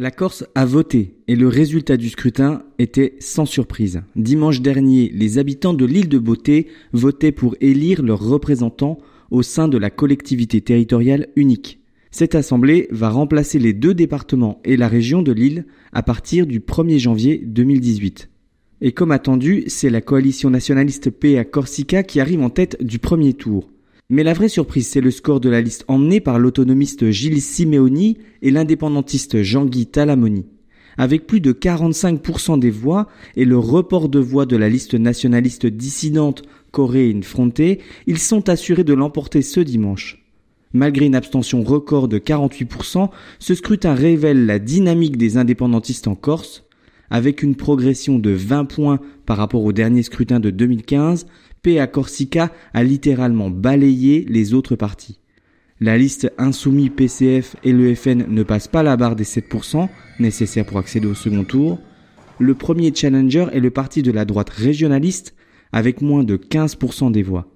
La Corse a voté et le résultat du scrutin était sans surprise. Dimanche dernier, les habitants de l'île de Beauté votaient pour élire leurs représentants au sein de la collectivité territoriale unique. Cette assemblée va remplacer les deux départements et la région de l'île à partir du 1er janvier 2018. Et comme attendu, c'est la coalition nationaliste PA Corsica qui arrive en tête du premier tour. Mais la vraie surprise, c'est le score de la liste emmenée par l'autonomiste Gilles Simeoni et l'indépendantiste Jean-Guy Talamoni. Avec plus de 45% des voix et le report de voix de la liste nationaliste dissidente Corée Frontée, ils sont assurés de l'emporter ce dimanche. Malgré une abstention record de 48%, ce scrutin révèle la dynamique des indépendantistes en Corse, avec une progression de 20 points par rapport au dernier scrutin de 2015, PA Corsica a littéralement balayé les autres partis. La liste Insoumis, PCF et le FN ne passent pas la barre des 7% nécessaire pour accéder au second tour. Le premier challenger est le parti de la droite régionaliste avec moins de 15% des voix.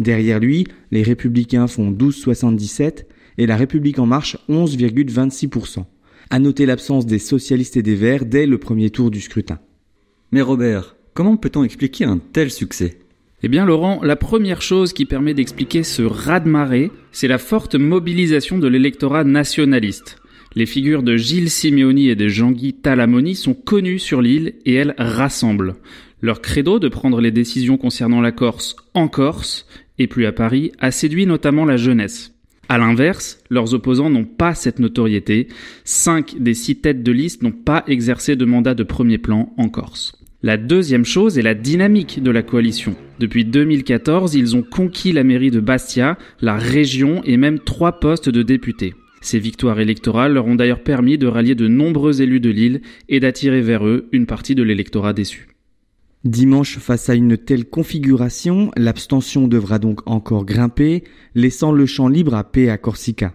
Derrière lui, les républicains font 12,77 et la République en marche 11,26%. À noter l'absence des socialistes et des verts dès le premier tour du scrutin. Mais Robert, comment peut-on expliquer un tel succès Eh bien Laurent, la première chose qui permet d'expliquer ce raz-de-marée, c'est la forte mobilisation de l'électorat nationaliste. Les figures de Gilles Simeoni et de Jean-Guy Talamoni sont connues sur l'île et elles rassemblent. Leur credo de prendre les décisions concernant la Corse en Corse et plus à Paris a séduit notamment la jeunesse. À l'inverse, leurs opposants n'ont pas cette notoriété. Cinq des six têtes de liste n'ont pas exercé de mandat de premier plan en Corse. La deuxième chose est la dynamique de la coalition. Depuis 2014, ils ont conquis la mairie de Bastia, la région et même trois postes de députés. Ces victoires électorales leur ont d'ailleurs permis de rallier de nombreux élus de l'île et d'attirer vers eux une partie de l'électorat déçu. Dimanche, face à une telle configuration, l'abstention devra donc encore grimper, laissant le champ libre à paix à Corsica.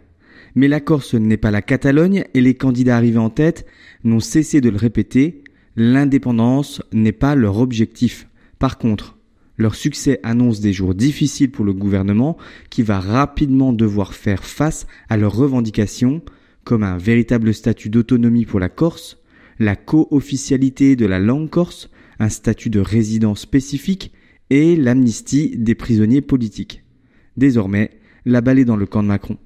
Mais la Corse n'est pas la Catalogne et les candidats arrivés en tête n'ont cessé de le répéter, l'indépendance n'est pas leur objectif. Par contre, leur succès annonce des jours difficiles pour le gouvernement qui va rapidement devoir faire face à leurs revendications, comme un véritable statut d'autonomie pour la Corse, la co-officialité de la langue corse, un statut de résident spécifique et l'amnistie des prisonniers politiques. Désormais, la balle est dans le camp de Macron.